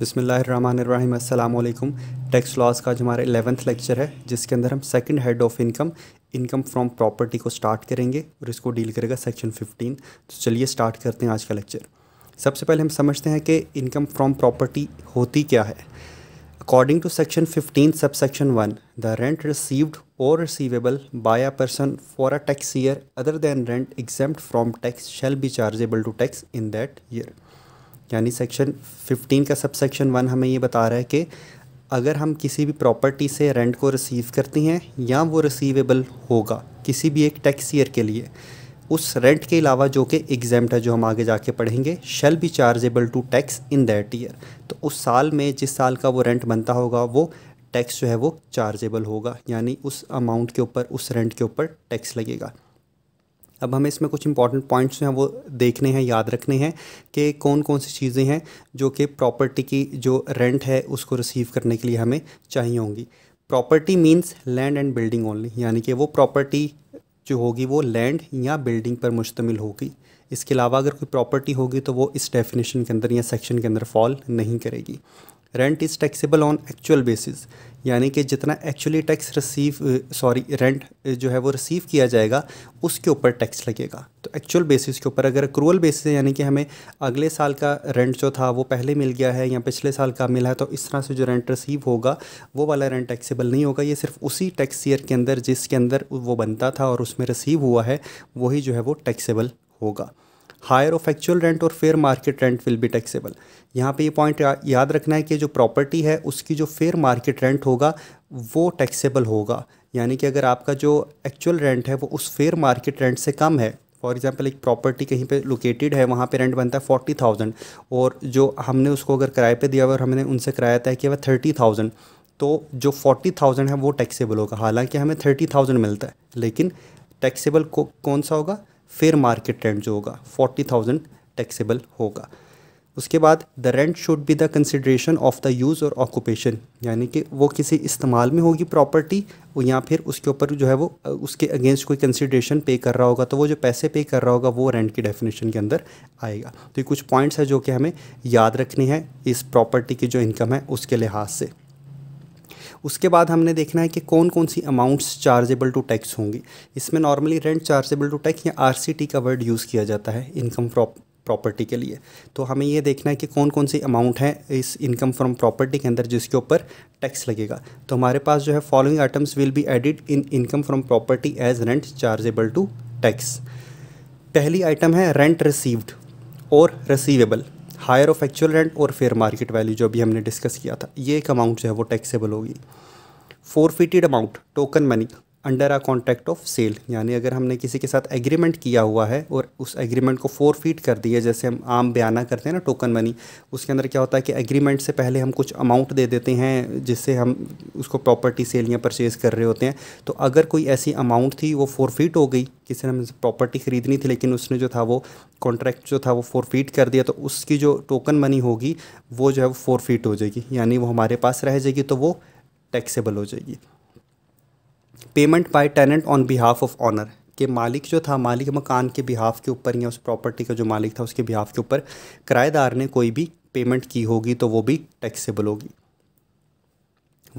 बसमीम् अल्लाम tax loss का आज हमारा एलेवंथ लेक्चर है जिसके अंदर हम second head of income income from property को स्टार्ट करेंगे और इसको डील करेगा सेक्शन 15 तो चलिए स्टार्ट करते हैं आज का लेक्चर सबसे पहले हम समझते हैं कि इनकम फ्रॉम प्रॉपर्टी होती क्या है according to section fifteen sub section one the rent received और receivable by a person for a tax year other than rent exempt from tax shall be chargeable to tax in that year यानी section 15 का सब section one हमें ये बता रहा है कि अगर हम किसी भी प्रॉपर्टी से रेंट को रिसीव करते हैं या वो रिसीवेबल होगा किसी भी एक टैक्स ईयर के लिए उस रेंट के अलावा जो कि एग्जाम है जो हम आगे जाके पढ़ेंगे shall be chargeable to tax in that year तो उस साल में जिस साल का वो रेंट बनता होगा वो टैक्स जो है वो चार्जेबल होगा यानी उस अमाउंट के ऊपर उस रेंट के ऊपर टैक्स लगेगा अब हमें इसमें कुछ इंपॉर्टेंट पॉइंट्स हैं वो देखने हैं याद रखने हैं कि कौन कौन सी चीज़ें हैं जो कि प्रॉपर्टी की जो रेंट है उसको रिसीव करने के लिए हमें चाहिए होंगी property means land and building only यानी कि वो प्रॉपर्टी जो होगी वो लैंड या बिल्डिंग पर मुश्तमिल होगी इसके अलावा अगर कोई प्रॉपर्टी होगी तो वो इस डेफिनेशन के अंदर या सेक्शन के अंदर फॉल नहीं करेगी rent is taxable on actual basis यानी कि जितना actually tax receive sorry rent जो है वो रिसीव किया जाएगा उसके ऊपर टैक्स लगेगा तो एक्चुअल बेसिस के ऊपर अगर क्रूअल बेसिस यानी कि हमें अगले साल का रेंट जो था वो पहले मिल गया है या पिछले साल का मिला है तो इस तरह से जो रेंट रिसीव होगा वो वाला रेंट टैक्सेबल नहीं होगा ये सिर्फ उसी टैक्स ईयर के अंदर जिसके अंदर वो बनता था और उसमें रिसीव हुआ है वही जो है वो टैक्सेबल होगा हायर ऑफ एक्चुअल रेंट और fair market rent will be taxable यहाँ पे ये पॉइंट याद रखना है कि जो प्रॉपर्टी है उसकी जो फेयर मार्केट रेंट होगा वो टैक्सेबल होगा यानी कि अगर आपका जो एक्चुअल रेंट है वो उस फेयर मार्केट रेंट से कम है फॉर एग्जाम्पल एक प्रॉपर्टी कहीं पे लोकेटेड है वहाँ पे रेंट बनता है फोर्टी थाउजेंड और जो हमने उसको अगर किराए पे दिया हुआ और हमने उनसे किराया तय किया हुआ थर्टी थाउजेंड तो जो फोर्टी थाउजेंड है वो टैक्सेबल होगा हालांकि हमें थर्टी थाउजेंड मिलता है लेकिन टैक्सेबल को कौन सा होगा फेयर मार्केट रेंट जो होगा फोर्टी थाउजेंड टैक्सेबल होगा उसके बाद the rent should be the consideration of the use और ऑक्यूपेशन यानी कि वो किसी इस्तेमाल में होगी प्रॉपर्टी या फिर उसके ऊपर जो है वो उसके अगेंस्ट कोई कंसिड्रेशन पे कर रहा होगा तो वो जो पैसे पे कर रहा होगा वो रेंट की डेफिनेशन के अंदर आएगा तो ये कुछ पॉइंट्स है जो कि हमें याद रखने हैं इस प्रॉपर्टी की जो इनकम है उसके लिहाज से उसके बाद हमने देखना है कि कौन कौन सी अमाउंट्स चार्जेबल टू टैक्स होंगी इसमें normally rent chargeable to tax या आर का वर्ड यूज़ किया जाता है इनकम प्रॉप प्रॉपर्टी के लिए तो हमें ये देखना है कि कौन कौन सी अमाउंट है इस इनकम फ्रॉम प्रॉपर्टी के अंदर जिसके ऊपर टैक्स लगेगा तो हमारे पास जो है following items will be added in income from property as rent chargeable to tax पहली आइटम है रेंट रिसीव्ड और receivable higher of actual rent और फेयर मार्केट वैल्यू जो अभी हमने डिस्कस किया था ये एक अमाउंट जो है वो टैक्सेबल होगी forfeited amount token money under a contract of sale यानी अगर हमने किसी के साथ एग्रीमेंट किया हुआ है और उस एग्रीमेंट को फोर फीट कर दिया जैसे हम आम बयाना करते हैं ना टोकन मनी उसके अंदर क्या होता है कि एग्रीमेंट से पहले हम कुछ अमाउंट दे देते हैं जिससे हम उसको प्रॉपर्टी सेल या परचेज़ कर रहे होते हैं तो अगर कोई ऐसी अमाउंट थी वो फोर फीट हो गई किसी ने हमसे प्रॉपर्टी ख़रीदनी थी लेकिन उसने जो था वो कॉन्ट्रैक्ट जो था वो फोर फीट कर दिया तो उसकी जो टोकन मनी होगी वो जो है वो फोर फीट हो जाएगी यानी वो हमारे पास रह जाएगी तो वो टैक्सेबल हो जाएगी payment by tenant on behalf of owner के मालिक जो था मालिक मकान के बिहाफ के ऊपर या उस प्रॉपर्टी का जो मालिक था उसके बिहाफ के ऊपर किराएदार ने कोई भी पेमेंट की होगी तो वो भी टैक्सेबल होगी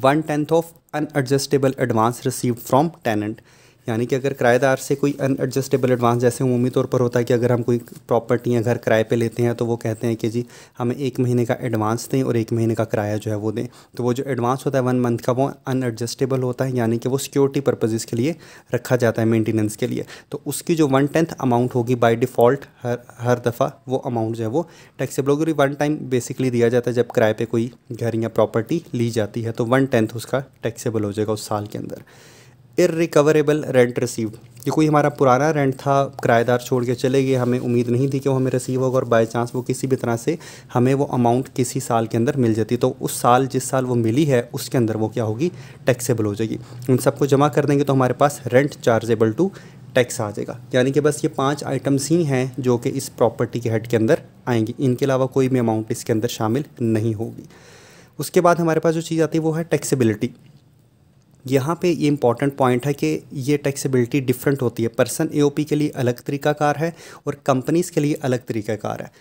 one tenth of unadjustable advance receive from tenant यानी कि अगर किराएदार से कोई अनएडजस्टेबल एडवांस जैसे उमूमी तौर पर होता है कि अगर हम कोई प्रॉपर्टी या घर किराए पे लेते हैं तो वो कहते हैं कि जी हमें एक महीने का एडवांस दें और एक महीने का किराया जो है वो दें तो वो जो एडवांस होता है वन मंथ का वो अनएडजस्टेबल होता है यानी कि वो सिक्योरिटी पर्पजेज़ के लिए रखा जाता है मेंटेनेंस के लिए तो उसकी जो वन टेंथ अमाउंट होगी बाई डिफ़ॉल्ट हर हर दफ़ा वो अमाउंट जो है वो टैक्सेबल होगी वन टाइम बेसिकली दिया जाता है जब किराए पर कोई घर या प्रॉपर्टी ली जाती है तो वन टेंथ उसका टैक्सेबल हो जाएगा उस साल के अंदर इरिकवरेबल रेंट रिसीव्ड ये कोई हमारा पुराना रेंट था किराएदार छोड़ के चले गए हमें उम्मीद नहीं थी कि वो हमें रिसीव होगा और बाय चांस वो किसी भी तरह से हमें वो अमाउंट किसी साल के अंदर मिल जाती तो उस साल जिस साल वो मिली है उसके अंदर वो क्या होगी टैक्सेबल हो जाएगी उन सबको जमा कर देंगे तो हमारे पास रेंट चार्जेबल टू टैक्स आ जाएगा यानी कि बस ये पांच आइटम्स ही हैं जो कि इस प्रॉपर्टी के हेड के अंदर आएंगी इनके अलावा कोई भी अमाउंट इसके अंदर शामिल नहीं होगी उसके बाद हमारे पास जो चीज़ आती है वो है टैक्सेबिलिटी यहाँ पे ये इंपॉर्टेंट पॉइंट है कि ये टैक्सेबिलिटी डिफरेंट होती है पर्सन एओपी के लिए अलग तरीकाकार है और कंपनीज़ के लिए अलग तरीकाकार है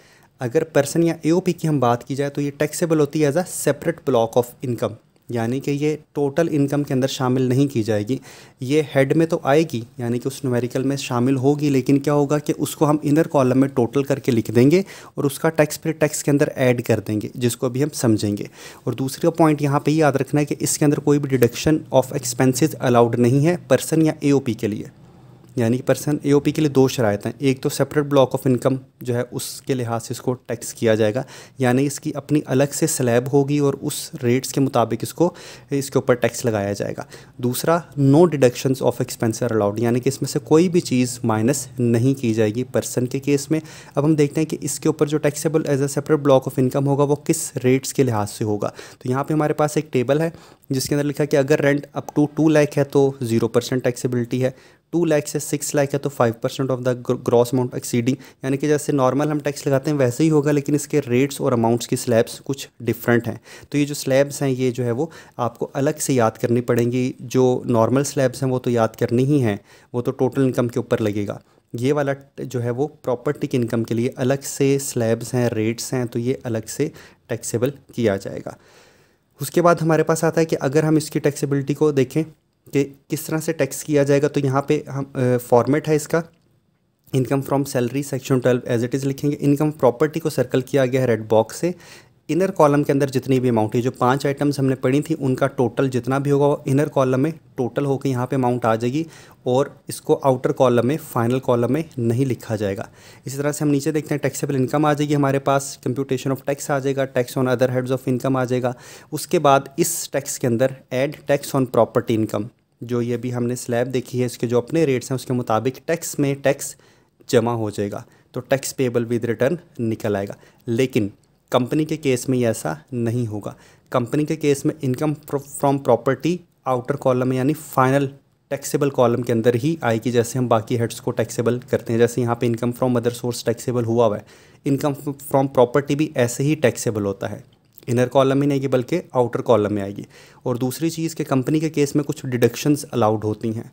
अगर पर्सन या एओपी की हम बात की जाए तो ये टैक्सेबल होती है as a separate block of income यानी कि ये टोटल इनकम के अंदर शामिल नहीं की जाएगी ये हेड में तो आएगी यानी कि उस नुमेरिकल में शामिल होगी लेकिन क्या होगा कि उसको हम इनर कॉलम में टोटल करके लिख देंगे और उसका टैक्स फिर टैक्स के अंदर ऐड कर देंगे जिसको अभी हम समझेंगे और दूसरा पॉइंट यहाँ पे याद रखना है कि इसके अंदर कोई भी डिडक्शन ऑफ एक्सपेंसिज अलाउड नहीं है पर्सन या ए के लिए यानी कि पर्सन ए के लिए दो हैं एक तो सेपरेट ब्लॉक ऑफ इनकम जो है उसके लिहाज से इसको टैक्स किया जाएगा यानी इसकी अपनी अलग से स्लैब होगी और उस रेट्स के मुताबिक इसको इसके ऊपर टैक्स लगाया जाएगा दूसरा no deduction of expense allowed यानी कि इसमें से कोई भी चीज़ माइनस नहीं की जाएगी पर्सन के केस में अब हम देखते हैं कि इसके ऊपर जो taxable as a separate block of income होगा वो किस रेट्स के लिहाज से होगा तो यहाँ पर हमारे पास एक टेबल है जिसके अंदर लिखा कि अगर rent up to two lakh है तो ज़ीरो परसेंट टैक्सीबिलिटी है टू लैख से सिक्स लैख है तो five percent of the gross amount exceeding यानी कि जैसे नॉर्मल हम टैक्स लगाते हैं वैसे ही होगा लेकिन इसके रेट्स और अमाउंट्स की स्लैब्स कुछ डिफरेंट हैं तो ये जो स्लैब्स हैं ये जो है वो आपको अलग से याद करनी पड़ेंगी जो नॉर्मल स्लैब्स हैं वो तो याद करनी ही हैं वो तो टोटल इनकम के ऊपर लगेगा ये वाला जो है वो प्रॉपर्टी की इनकम के लिए अलग से स्लैब्स हैं रेट्स हैं तो ये अलग से टैक्सेबल किया जाएगा उसके बाद हमारे पास आता है कि अगर हम इसकी टैक्सेबिलिटी को देखें कि किस तरह से टैक्स किया जाएगा तो यहाँ पे हम फॉर्मेट है इसका income from salary section twelve as it is लिखेंगे इनकम प्रॉपर्टी को सर्कल किया गया है रेड बॉक्स से इनर कॉलम के अंदर जितनी भी अमाउंट है जो पांच आइटम्स हमने पढ़ी थी उनका टोटल जितना भी होगा इनर कॉलम में टोटल होकर यहाँ पे अमाउंट आ जाएगी और इसको आउटर कॉलम में फाइनल कॉलम में नहीं लिखा जाएगा इसी तरह से हम नीचे देखते हैं टैक्सेबल इनकम आ जाएगी हमारे पास कंप्यूटेशन ऑफ टैक्स आ जाएगा tax on other heads of income आ जाएगा उसके बाद इस टैक्स के अंदर add tax on property income जो ये भी हमने स्लैब देखी है इसके जो अपने रेट्स हैं उसके मुताबिक टैक्स में टैक्स जमा हो जाएगा तो टैक्स पेबल विद रिटर्न निकल आएगा लेकिन कंपनी के केस में ऐसा नहीं होगा कंपनी के केस में income from property outer column यानी फाइनल टैक्सेबल कॉलम के अंदर ही आएगी जैसे हम बाकी हेड्स को टैक्सेबल करते हैं जैसे यहाँ पे income from other source taxable हुआ हुआ है इनकम फ्रॉम प्रॉपर्टी भी ऐसे ही टैक्सेबल होता है इनर कॉलम में नहीं आएगी बल्कि आउटर कॉलम में आएगी और दूसरी चीज़ कि कंपनी के केस में कुछ डिडक्शंस अलाउड होती हैं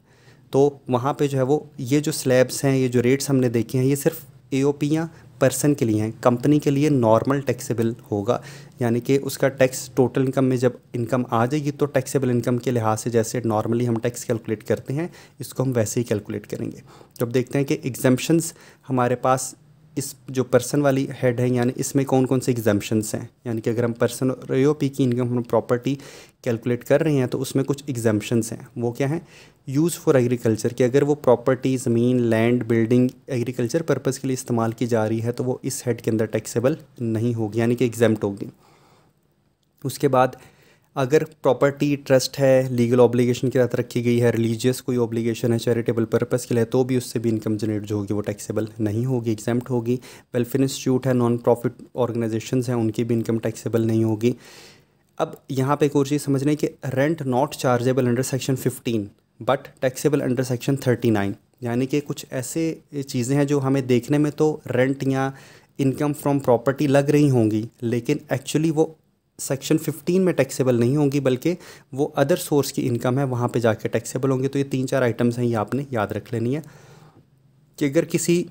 तो वहाँ पे जो है वो ये जो स्लैब्स हैं ये जो रेट्स हमने देखे हैं ये सिर्फ ए ओ पी या पर्सन के लिए हैं कंपनी के लिए नॉर्मल टैक्सेबल होगा यानी कि उसका टैक्स टोटल इनकम में जब इनकम आ जाएगी तो टैक्सेबल इनकम के लिहाज से जैसे नॉर्मली हम टैक्स कैलकुलेट करते हैं इसको हम वैसे ही कैलकुलेट करेंगे जब देखते हैं कि एग्जम्पन्स हमारे पास इस जो पर्सन वाली हेड है यानी इसमें कौन कौन से एग्जाम्पन्स हैं यानी कि अगर हम पर्सन और पी की इनकम हम प्रॉपर्टी कैलकुलेट कर रहे हैं तो उसमें कुछ एग्जाम्पन्स हैं वो क्या हैं यूज़ फॉर एग्रीकल्चर कि अगर वो प्रॉपर्टी ज़मीन लैंड बिल्डिंग एग्रीकल्चर पर्पज़ के लिए इस्तेमाल की जा रही है तो वो इस हेड के अंदर टैक्सेबल नहीं होगी यानी कि एग्जाम्ट होगी उसके बाद अगर प्रॉपर्टी ट्रस्ट है लीगल ऑब्लिगेशन के तहत रखी गई है रिलीजियस कोई ऑब्लिगेशन है चैरिटेबल पर्पस के लिए तो भी उससे भी इनकम जनरेट जो होगी वो टैक्सेबल नहीं होगी एग्जाम्प्ट होगी वेलफेयर इंस्टीट्यूट है नॉन प्रॉफिट ऑर्गेनाइजेशन हैं उनकी भी इनकम टैक्सेबल नहीं होगी अब यहाँ पर एक और चीज़ समझने कि rent not chargeable under section fifteen but taxable under section thirty nine यानी कि कुछ ऐसे चीज़ें हैं जो हमें देखने में तो रेंट या इनकम फ्रॉम प्रॉपर्टी लग रही होंगी लेकिन एक्चुअली वो सेक्शन 15 में टैक्सेबल नहीं होंगी बल्कि वो अदर सोर्स की इनकम है वहाँ पे जाके टैक्सेबल होंगे तो ये तीन चार आइटम्स हैं ये आपने याद रख लेनी है कि अगर किसी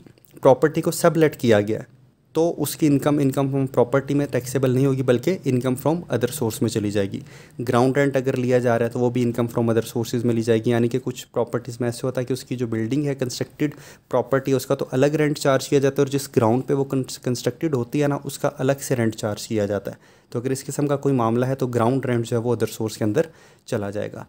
प्रॉपर्टी को सब लेट किया गया है तो उसकी इनकम इनकम फ्रॉम प्रॉपर्टी में टैक्सेबल नहीं होगी बल्कि इनकम फ्रॉम अदर सोर्स में चली जाएगी ग्राउंड रेंट अगर लिया जा रहा है तो वो भी इनकम फ्रॉम अदर सोर्सेज में ली जाएगी यानी कि कुछ प्रॉपर्टीज़ में ऐसे होता है कि उसकी जो बिल्डिंग है कंस्ट्रक्टेड प्रॉपर्टी है उसका तो अलग रेंट चार्ज किया जाता है और जिस ग्राउंड पर वो कंस्ट्रक्टेड होती है ना उसका अलग से रेंट चार्ज किया जाता है तो अगर इस किस्म का कोई मामला है तो ग्राउंड रेंट जो है वो अदर सोर्स के अंदर चला जाएगा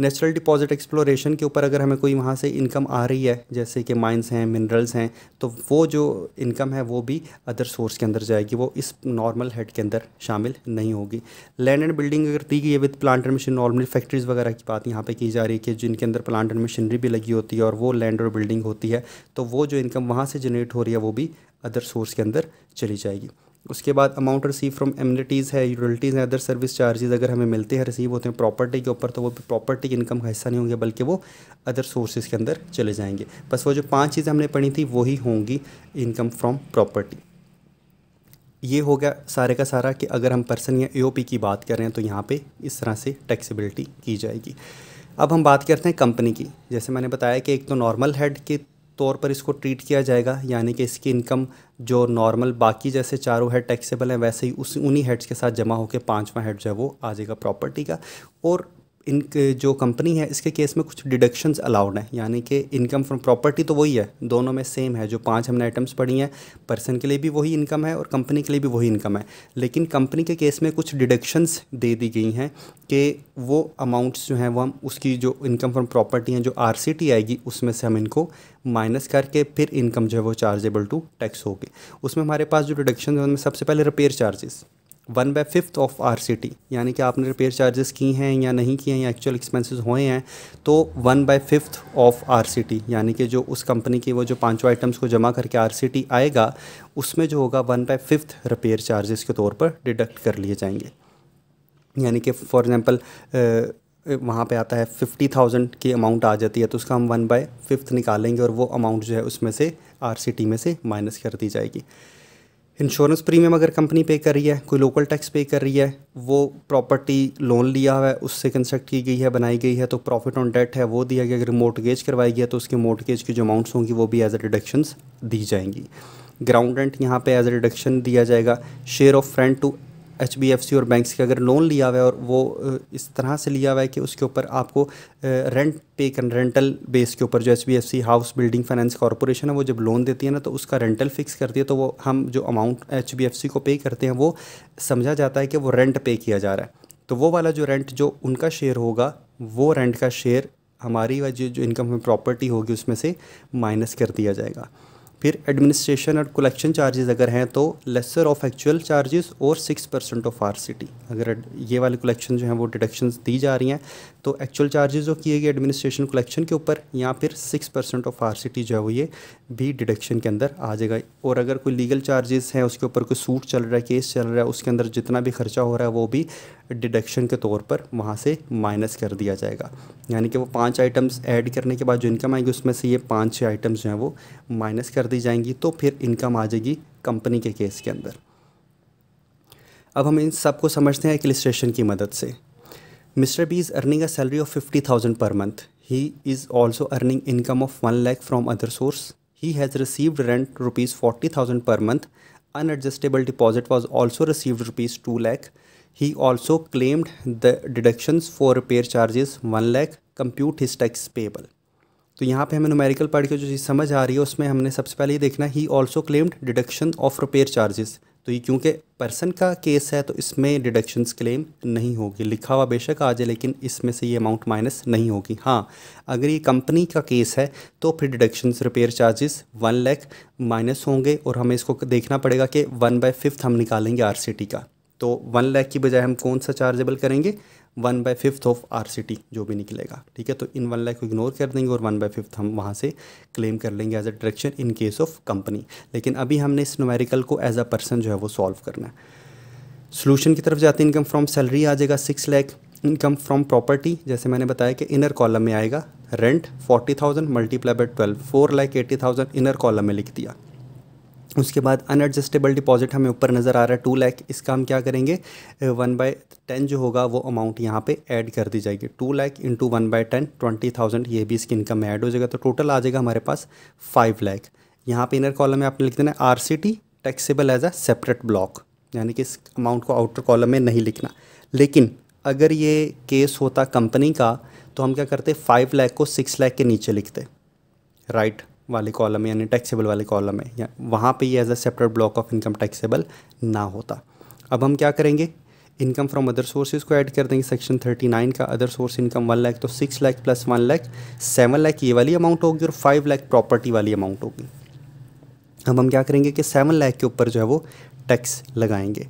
नेचुरल डिपॉजिट एक्सप्लोरेशन के ऊपर अगर हमें कोई वहाँ से इनकम आ रही है जैसे कि माइंस हैं मिनरल्स हैं तो वो जो इनकम है वो भी अदर सोर्स के अंदर जाएगी वो इस नॉर्मल हेड के अंदर शामिल नहीं होगी लैंड एंड बिल्डिंग अगर दी गई है with plant and machine normally factories वगैरह की बात यहाँ पर की जा रही है कि जिनके अंदर प्लांट एंड मशीनरी भी लगी होती है और वो लैंड और बिल्डिंग होती है तो वो जो इनकम वहाँ से जनरेट हो रही है वो भी अदर सोर्स के अंदर चली जाएगी उसके बाद अमाउंट रिसीव फ्रॉम एमिनिटीज़ है यूटिलिटीज़ हैं अदर सर्विस चार्जेज़ अगर हमें मिलते हैं रिसीव होते हैं प्रॉपर्टी के ऊपर तो वो भी प्रॉपर्टी इनकम का हिस्सा नहीं होंगे बल्कि वो अदर सोर्सेज के अंदर चले जाएंगे बस वो जो पाँच चीज़ें हमने पढ़ी थी वही होंगी इनकम फ्रॉम प्रॉपर्टी ये हो गया सारे का सारा कि अगर हम पर्सन या ए की बात कर रहे हैं तो यहाँ पर इस तरह से टैक्सीबिलिटी की जाएगी अब हम बात करते हैं कंपनी की जैसे मैंने बताया कि एक तो नॉर्मल हेड के तौर पर इसको ट्रीट किया जाएगा यानी कि इसकी इनकम जो नॉर्मल बाकी जैसे चारों हेड टैक्सेबल हैं वैसे ही उस उन्हीं हेड्स के साथ जमा होकर पाँचवा हेड जो है वो आ जाएगा प्रॉपर्टी का और इन जो कंपनी है इसके केस में कुछ डिडक्शंस अलाउड हैं यानी कि इनकम फ्रॉम प्रॉपर्टी तो वही है दोनों में सेम है जो पांच हमने आइटम्स पढ़ी हैं पर्सन के लिए भी वही इनकम है और कंपनी के लिए भी वही इनकम है लेकिन कंपनी के केस में कुछ डिडक्शंस दे दी गई हैं कि वो अमाउंट्स जो हैं वो हम उसकी जो इनकम फ्रॉम प्रॉपर्टी हैं जो आर आएगी उसमें से हम इनको माइनस करके फिर इनकम जो है वो चार्जेबल टू टैक्स होगी उसमें हमारे पास जो डिडक्शन है उनमें सबसे पहले repair charges one by fifth of R C T यानी कि आपने रिपेयर चार्जेस की हैं या नहीं किए हैं या एक्चुअल एक्सपेंसेस हुए हैं तो one by fifth of R C T यानी कि जो उस कंपनी की वो जो पांचों आइटम्स को जमा करके आर सी टी आएगा उसमें जो होगा one by fifth repair charges के तौर पर डिडक्ट कर लिए जाएंगे यानी कि फॉर एग्ज़ाम्पल वहाँ पे आता है फिफ्टी थाउजेंड की अमाउंट आ जाती है तो उसका हम वन बाय फिफ्थ निकालेंगे और वो अमाउंट जो है उसमें से आर सी टी में से माइनस कर दी जाएगी इंश्योरेंस प्रीमियम अगर कंपनी पे कर रही है कोई लोकल टैक्स पे कर रही है वो प्रॉपर्टी लोन लिया हुआ है उससे कंस्ट्रक्ट की गई है बनाई गई है तो प्रॉफिट ऑन डेट है वो दिया गया अगर मोटगेज करवाई गई है तो उसके मोटगेज की जो अमाउंट्स होंगी वो भी एज अ डिडक्शंस दी जाएंगी ग्राउंड रेंट यहाँ पे एज अ डिडक्शन दिया जाएगा share of friend to H और बैंक्स के अगर लोन लिया हुआ है और वो इस तरह से लिया हुआ है कि उसके ऊपर आपको रेंट पे कर रेंटल बेस के ऊपर जो H house building finance corporation है वो जब लोन देती है ना तो उसका रेंटल फिक्स करती है तो वो हम जो अमाउंट एच को पे करते हैं वो समझा जाता है कि वो रेंट पे किया जा रहा है तो वो वाला जो रेंट जो उनका शेयर होगा वो रेंट का शेयर हमारी वजह जो इनकम में प्रॉपर्टी होगी उसमें से माइनस कर दिया जाएगा फिर एडमिनिस्ट्रेशन और कलेक्शन चार्जेस अगर हैं तो लेसर ऑफ एक्चुअल चार्जेस और सिक्स परसेंट ऑफ आर अगर ये वाले कलेक्शन जो हैं वो डिडक्शन दी जा रही हैं तो एक्चुअल चार्जेस जो किए गए एडमिनिस्ट्रेशन कलेक्शन के ऊपर या फिर सिक्स परसेंट ऑफ आर जो है वो ये भी डिडक्शन के अंदर आ जाएगा और अगर कोई लीगल चार्जेस हैं उसके ऊपर कोई सूट चल रहा है केस चल रहा है उसके अंदर जितना भी खर्चा हो रहा है वो भी डिडक्शन के तौर पर वहाँ से माइनस कर दिया जाएगा यानी कि वो पाँच आइटम्स ऐड करने के बाद जो इनकम आएगी उसमें से ये पाँच छः आइटम्स जो हैं वो माइनस कर दी जाएंगी तो फिर इनकम आ जाएगी कंपनी के केस के अंदर अब हम इन सबको समझते हैं एक की मदद से Mr. B is earning a salary of 50,000 per month. He is also earning income of 1 lakh from other source. He has received rent rupees 40,000 per month. Unadjustable deposit was also received rupees 2 lakh. He also claimed the deductions for repair charges 1 lakh. Compute his tax payable. तो यहाँ पे हमें numerical पढ़ के जो चीज़ समझ आ रही है उसमें हमने सबसे पहले ये देखना he also claimed deduction of repair charges तो ये क्योंकि पर्सन का केस है तो इसमें डिडक्शंस क्लेम नहीं होगी लिखा हुआ बेशक आ जाए लेकिन इसमें से ये अमाउंट माइनस नहीं होगी हाँ अगर ये कंपनी का केस है तो फिर deductions repair charges one lakh minus होंगे और हमें इसको देखना पड़ेगा कि वन बाई फिफ्थ हम निकालेंगे आर का तो वन लैख की बजाय हम कौन सा चार्जेबल करेंगे one by fifth of R C T जो भी निकलेगा ठीक है तो इन वन लाख को इग्नोर कर देंगे और वन बाई फिफ्थ हम वहाँ से क्लेम कर लेंगे as a direction in case of company लेकिन अभी हमने इस नोमेरिकल को एज अ पर्सन जो है वो सॉल्व करना है सोल्यूशन की तरफ जाते हैं इनकम फ्रॉम सैलरी आ जाएगा six lakh income from property जैसे मैंने बताया कि इनर कॉलम में आएगा rent forty thousand multiply by twelve four lakh eighty thousand inner column में लिख दिया उसके बाद अनएडजस्टेबल डिपॉजिट हमें ऊपर नज़र आ रहा है टू लैख इसका हम क्या करेंगे वन बाय टेन जो होगा वो अमाउंट यहाँ पे ऐड कर दी जाएगी two lakh into one by ten twenty thousand ये भी इसकी इनकम ऐड हो जाएगा तो टोटल आ जाएगा हमारे पास फाइव लैख यहाँ पे इनर कॉलम में आपने लिख देना R C T taxable as a separate block यानी कि इस अमाउंट को आउटर कॉलम में नहीं लिखना लेकिन अगर ये केस होता कंपनी का तो हम क्या करते फाइव लैख को सिक्स लैख के नीचे लिखते राइट right? वाले कॉलम में यानी टैक्सेबल वाले कॉलम में या वहाँ पर ये as a separate block of income taxable ना होता अब हम क्या करेंगे इनकम फ्रॉम अदर सोर्सेज को ऐड कर देंगे सेक्शन थर्टी नाइन का other source income one lakh तो six lakh plus one lakh seven lakh ये वाली अमाउंट होगी और फाइव लाख प्रॉपर्टी वाली अमाउंट होगी अब हम क्या करेंगे कि सेवन लाख के ऊपर जो है वो टैक्स लगाएंगे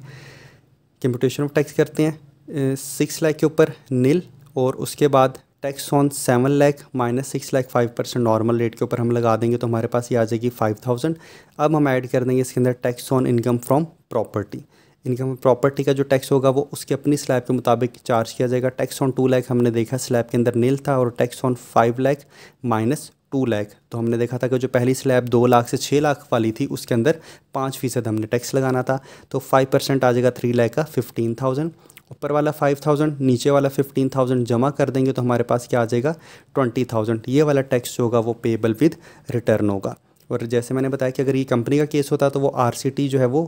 कंप्यूटेशन ऑफ टैक्स करते हैं सिक्स लाख के ऊपर नील और उसके बाद tax on seven lakh minus six lakh five percent normal rate के ऊपर हम लगा देंगे तो हमारे पास ये आ जाएगी फाइव थाउजेंड अब हम ऐड कर देंगे इसके अंदर tax on income from property income property का जो टैक्स होगा वो उसके अपनी स्लैब के मुताबिक चार्ज किया जाएगा टैक्स ऑन टू लैख हमने देखा स्लैब के अंदर नील था और tax on five lakh minus two lakh तो हमने देखा था कि जो पहली स्लैब दो लाख से छः लाख वाली थी उसके अंदर पाँच फ़ीसद हमने टैक्स लगाना था तो फाइव परसेंट आ जाएगा थ्री लैख का फिफ्टीन थाउजेंड ऊपर वाला फाइव थाउजेंड नीचे वाला फिफ्टीन थाउजेंड जमा कर देंगे तो हमारे पास क्या आ जाएगा ट्वेंटी थाउजेंड ये वाला टैक्स जो होगा वो पेबल विद रिटर्न होगा और जैसे मैंने बताया कि अगर ये कंपनी का केस होता तो वो आर जो है वो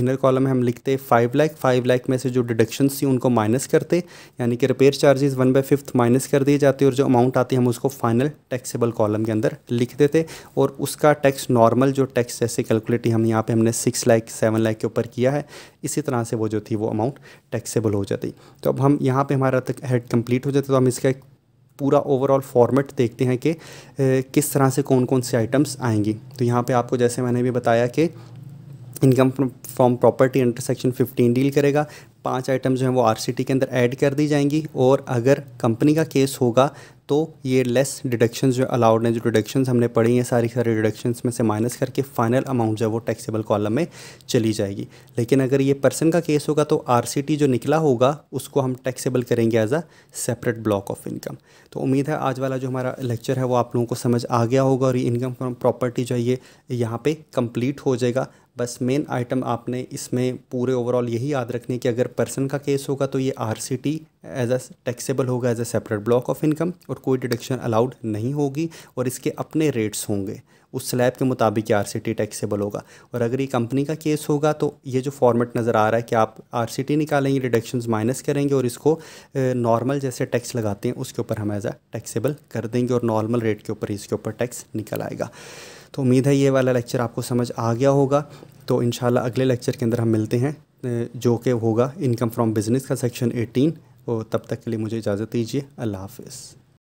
इनर कॉलम में हम लिखते फाइव लाख फाइव लाख में से जो डिडक्शंस थी उनको माइनस करते यानी कि repair charges one by fifth minus कर दिए जाते और जो अमाउंट आती हम उसको फाइनल टैक्सेबल कॉलम के अंदर लिख देते और उसका टैक्स नॉर्मल जो टैक्स जैसे कैलकुलेटी हम यहाँ पर हमने सिक्स लाख सेवन लाख के ऊपर किया है इसी तरह से वो जो थी वो अमाउंट टैक्सेबल हो जाती तो अब हम यहाँ पर हमारा तक हेड कम्प्लीट हो जाता तो हम इसका एक पूरा ओवरऑल फॉर्मेट देखते हैं कि किस तरह से कौन कौन से आइटम्स आएंगी तो यहाँ पे आपको जैसे मैंने भी बताया कि income from property in section 15 deal करेगा पांच आइटम जो हैं वो आर के अंदर ऐड कर दी जाएंगी और अगर कंपनी का केस होगा तो ये लेस डिडक्शन जो अलाउड हैं जो डिडक्शंस हमने पढ़ी हैं सारी सारी डिडक्शंस में से माइनस करके फाइनल अमाउंट जो है वो टैक्सेबल कॉलम में चली जाएगी लेकिन अगर ये पर्सन का केस होगा तो आर जो निकला होगा उसको हम टैक्सेबल करेंगे as a separate block of income तो उम्मीद है आज वाला जो हमारा लेक्चर है वो आप लोगों को समझ आ गया होगा और ये इनकम फ्रॉम प्रॉपर्टी जो है ये यहाँ पर कंप्लीट हो जाएगा बस मेन आइटम आपने इसमें पूरे ओवरऑल यही याद रखने कि अगर पर्सन का केस होगा तो ये R C T as a taxable होगा as a separate block of income और कोई डिडक्शन अलाउड नहीं होगी और इसके अपने रेट्स होंगे उस स्लैब के मुताबिक ये आर सी टी टैक्सेबल होगा और अगर ये कंपनी का केस होगा तो ये जो फॉर्मेट नज़र आ रहा है कि आप आर सी टी निकालेंगे डिडक्शन माइनस करेंगे और इसको नॉर्मल जैसे टैक्स लगाते हैं उसके ऊपर हम एज अ टैक्सेबल कर देंगे और नॉर्मल रेट के ऊपर इसके ऊपर टैक्स निकल आएगा तो उम्मीद है ये वाला लेक्चर आपको समझ आ गया होगा तो इन अगले लेक्चर के अंदर हम मिलते हैं जो कि होगा इनकम फ्रॉम बिज़नेस का सेक्शन 18 तो तब तक के लिए मुझे इजाज़त दीजिए अल्लाह हाफिज़